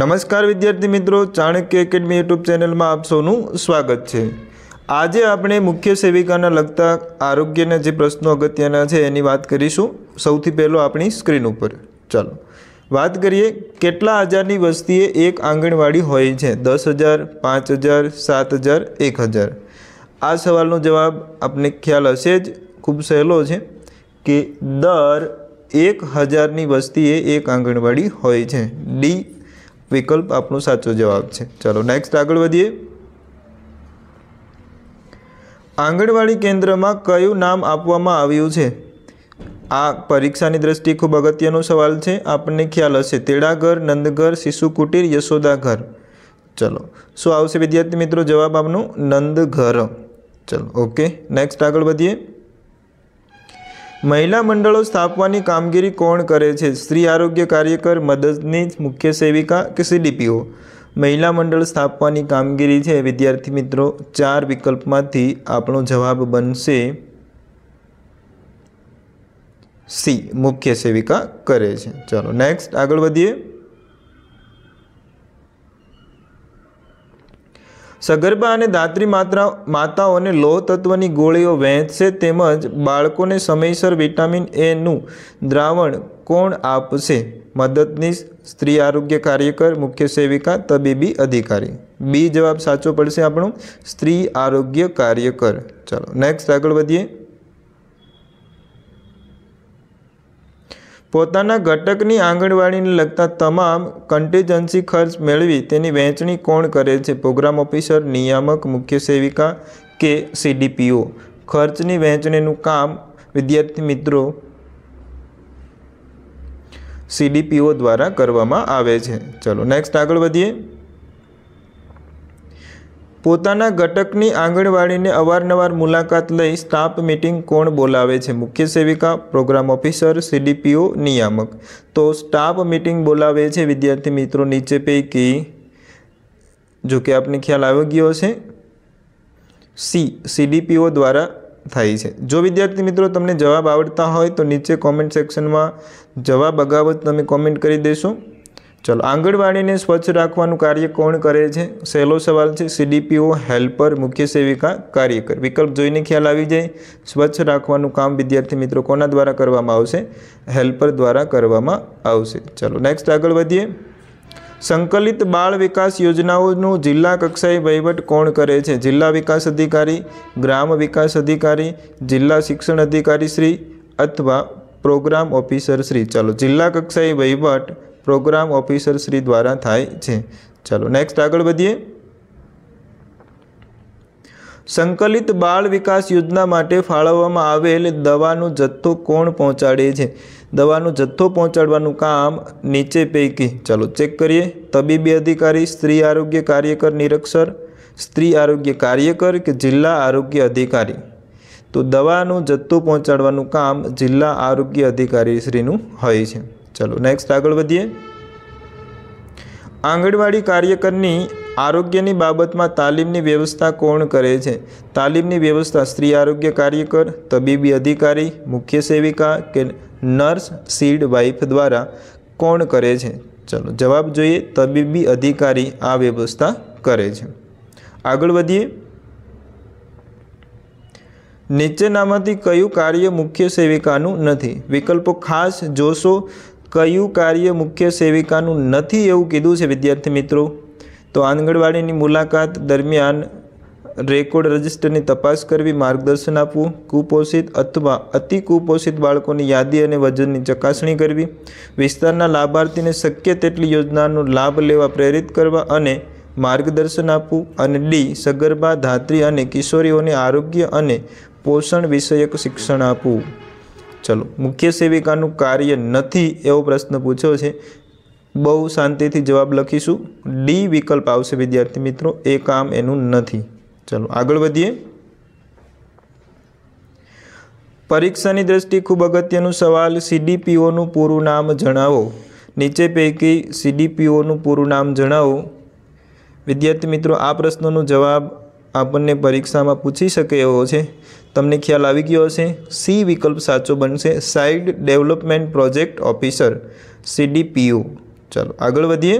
નમસ્કાર વિદ્યાર્થી મિત્રો ચાણક્ય એકેડમી યુટ્યુબ ચેનલમાં આપ સૌનું સ્વાગત છે આજે આપણે મુખ્ય સેવિકાના લગતા આરોગ્યના જે પ્રશ્નો અગત્યના છે એની વાત કરીશું સૌથી પહેલો આપણી સ્ક્રીન ઉપર ચાલો વાત કરીએ કેટલા હજારની વસ્તીએ એક આંગણવાડી હોય છે દસ હજાર પાંચ હજાર સાત હજાર એક હજાર આ સવાલનો જવાબ આપને ખ્યાલ હશે જ ખૂબ સહેલો છે કે દર એક હજારની વસ્તીએ એક આંગણવાડી હોય છે ડી વિકલ્પ આપણો સાચો જવાબ છે ચલો નેક્સ્ટ આગળ વધીએ આંગણવાડી કેન્દ્રમાં કયું નામ આપવામાં આવ્યું છે આ પરીક્ષાની દ્રષ્ટિએ ખૂબ અગત્યનો સવાલ છે આપણને ખ્યાલ હશે તેડાઘર નંદઘર શિશુ કુટીર યશોદાઘર ચલો શું આવશે વિદ્યાર્થી મિત્રો જવાબ આપનો નંદઘર ચલો ઓકે નેક્સ્ટ આગળ વધીએ મહિલા મંડળો સ્થાપવાની કામગીરી કોણ કરે છે સ્ત્રી આરોગ્ય કાર્યકર મદદનીશ મુખ્ય સેવિકા કે સીડીપીઓ મહિલા મંડળ સ્થાપવાની કામગીરી છે વિદ્યાર્થી મિત્રો ચાર વિકલ્પમાંથી આપણો જવાબ બનશે સી મુખ્ય સેવિકા કરે છે ચલો નેક્સ્ટ આગળ વધીએ સગર્ભા અને દાત્રી માત્રા માતાઓને લોહ તત્વની ગોળીઓ વહેંચશે તેમજ બાળકોને સમયસર વિટામિન એનું દ્રાવણ કોણ આપશે મદદનીશ સ્ત્રી આરોગ્ય કાર્યકર મુખ્ય સેવિકા તબીબી અધિકારી બી જવાબ સાચો પડશે આપણો સ્ત્રી આરોગ્ય કાર્યકર ચાલો નેક્સ્ટ આગળ વધીએ પોતાના ઘટકની આંગણવાડીને લગતા તમામ કન્ટેજન્સી ખર્ચ મેળવી તેની વહેંચણી કોણ કરે છે પ્રોગ્રામ ઓફિસર નિયામક મુખ્ય સેવિકા કે સીડીપીઓ ખર્ચની વહેંચણીનું કામ વિદ્યાર્થી મિત્રો સીડીપીઓ દ્વારા કરવામાં આવે છે ચલો નેક્સ્ટ આગળ વધીએ પોતાના ઘટકની આંગણવાડીને અવારનવાર મુલાકાત લઈ સ્ટાફ મિટિંગ કોણ બોલાવે છે મુખ્ય સેવિકા પ્રોગ્રામ ઓફિસર સીડીપીઓ નિયામક તો સ્ટાફ મીટિંગ બોલાવે છે વિદ્યાર્થી મિત્રો નીચે પૈકી જો કે આપને ખ્યાલ આવી ગયો છે સી સીડીપીઓ દ્વારા થાય છે જો વિદ્યાર્થી મિત્રો તમને જવાબ આવડતા હોય તો નીચે કોમેન્ટ સેક્શનમાં જવાબ અગાવત તમે કોમેન્ટ કરી દેશો ચાલો આંગણવાડીને સ્વચ્છ રાખવાનું કાર્ય કોણ કરે છે સહેલો સવાલ છે સીડીપીઓ હેલ્પર મુખ્ય સેવિકા કાર્યકર વિકલ્પ જોઈને ખ્યાલ આવી જાય સ્વચ્છ રાખવાનું કામ વિદ્યાર્થી મિત્રો કોના દ્વારા કરવામાં આવશે હેલ્પર દ્વારા કરવામાં આવશે ચાલો નેક્સ્ટ આગળ વધીએ સંકલિત બાળ વિકાસ યોજનાઓનું જિલ્લા કક્ષાએ વહીવટ કોણ કરે છે જિલ્લા વિકાસ અધિકારી ગ્રામ વિકાસ અધિકારી જિલ્લા શિક્ષણ અધિકારી શ્રી અથવા પ્રોગ્રામ ઓફિસર શ્રી ચાલો જિલ્લા કક્ષાએ વહીવટ પ્રોગ્રામ ઓફિસર શ્રી દ્વારા થાય છે ચાલો નેક્સ્ટ આગળ વધીએ સંકલિત બાળ વિકાસ યોજના માટે ફાળવવામાં આવેલ દવાનો જથ્થો કોણ પહોંચાડે છે દવાનો જથ્થો પહોંચાડવાનું કામ નીચે પૈકી ચાલો ચેક કરીએ તબીબી અધિકારી સ્ત્રી આરોગ્ય કાર્યકર નિરક્ષર સ્ત્રી આરોગ્ય કાર્યકર કે જિલ્લા આરોગ્ય અધિકારી તો દવાનો જથ્થો પહોંચાડવાનું કામ જિલ્લા આરોગ્ય અધિકારી શ્રીનું હોય છે ચલો નેક્સ્ટ આગળ વધીએ આંગણવાડી કાર્યકરની આરોગ્યની બાબતમાં તાલીમની વ્યવસ્થા કોણ કરે છે તાલીમની વ્યવસ્થા સ્ત્રી આરોગ્ય કાર્યકર તબીબી અધિકારી મુખ્ય સેવિકા કે નર્સ સીડ વાઇફ દ્વારા કોણ કરે છે ચલો જવાબ જોઈએ તબીબી અધિકારી આ વ્યવસ્થા કરે છે આગળ વધીએ નીચેનામાંથી કયું કાર્ય મુખ્ય સેવિકાનું નથી વિકલ્પો ખાસ જોશો કયું કાર્ય મુખ્ય સેવિકાનું નથી એવું કીધું છે વિદ્યાર્થી મિત્રો તો આંગણવાડીની મુલાકાત દરમિયાન રેકોર્ડ રજિસ્ટરની તપાસ કરવી માર્ગદર્શન આપવું કુપોષિત અથવા અતિ કુપોષિત બાળકોની યાદી અને વજનની ચકાસણી કરવી વિસ્તારના લાભાર્થીને શક્ય તેટલી યોજનાનો લાભ લેવા પ્રેરિત કરવા અને માર્ગદર્શન આપવું અને ડી સગર્ભા ધાત્રી અને કિશોરીઓને આરોગ્ય અને પોષણ વિષયક શિક્ષણ આપવું ચલો મુખ્ય સેવિકાનું કાર્ય નથી એવો પ્રશ્ન પૂછ્યો છે બહુ શાંતિથી જવાબ લખીશું ડી વિકલ્પ આવશે વિદ્યાર્થી મિત્રો એ કામ એનું નથી ચલો આગળ વધીએ પરીક્ષાની દ્રષ્ટિ ખૂબ અગત્યનું સવાલ સીડીપીઓનું પૂરું નામ જણાવો નીચે પૈકી સીડીપીઓનું પૂરું નામ જણાવો વિદ્યાર્થી મિત્રો આ પ્રશ્નનો જવાબ આપણને પરીક્ષામાં પૂછી શકે એવો છે તમને ખ્યાલ આવી ગયો હશે સી વિકલ્પ સાચો બનશે child development project officer CDPO ચાલો આગળ વધીએ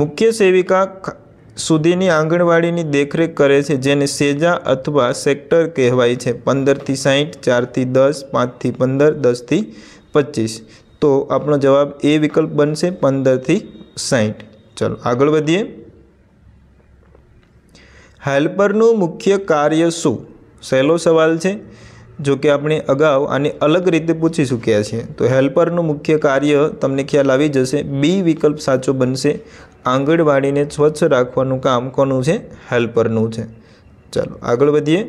મુખ્ય સેવિકા સુધીની આંગણવાડીની દેખરેખ કરે છે જેને સેજા અથવા સેક્ટર કહેવાય છે પંદરથી સાહીઠ ચારથી દસ પાંચથી પંદર દસથી પચીસ તો આપણો જવાબ એ વિકલ્પ બનશે પંદરથી સાહીઠ ચાલો આગળ વધીએ હેલ્પરનું મુખ્ય કાર્ય શું સહેલો સવાલ છે જો કે આપણે અગાઉ આને અલગ રીતે પૂછી ચૂક્યા છીએ તો હેલ્પરનું મુખ્ય કાર્ય તમને ખ્યાલ આવી જશે બી વિકલ્પ સાચો બનશે આંગણવાડીને સ્વચ્છ રાખવાનું કામ કોનું છે હેલ્પરનું છે ચાલો આગળ વધીએ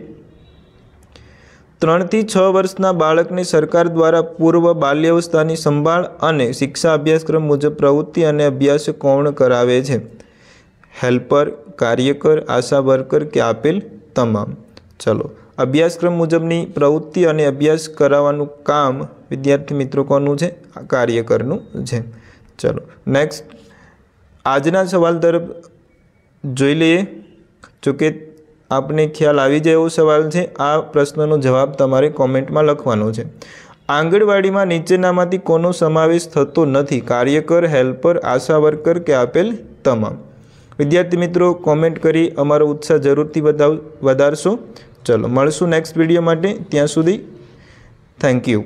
ત્રણથી છ વર્ષના બાળકને સરકાર દ્વારા પૂર્વ બાલ્યાવસ્થાની સંભાળ અને શિક્ષા અભ્યાસક્રમ મુજબ પ્રવૃત્તિ અને અભ્યાસ કોણ કરાવે છે હેલ્પર કાર્યકર આશા વર્કર કે આપેલ તમામ ચલો અભ્યાસક્રમ મુજબની પ્રવૃત્તિ અને અભ્યાસ કરાવવાનું કામ વિદ્યાર્થી મિત્રો કોનું છે કાર્યકરનું છે ચલો નેક્સ્ટ આજના સવાલ તરફ જોઈ લઈએ જોકે આપને ખ્યાલ આવી જાય એવો સવાલ છે આ પ્રશ્નનો જવાબ તમારે કોમેન્ટમાં લખવાનો છે આંગણવાડીમાં નીચેનામાંથી કોનો સમાવેશ થતો નથી કાર્યકર હેલ્પર આશા વર્કર કે આપેલ તમામ વિદ્યાર્થી મિત્રો કોમેન્ટ કરી અમારો ઉત્સાહ જરૂરથી વધારશો ચલો મળશું નેક્સ્ટ વિડીયો માટે ત્યાં સુધી થેન્ક યુ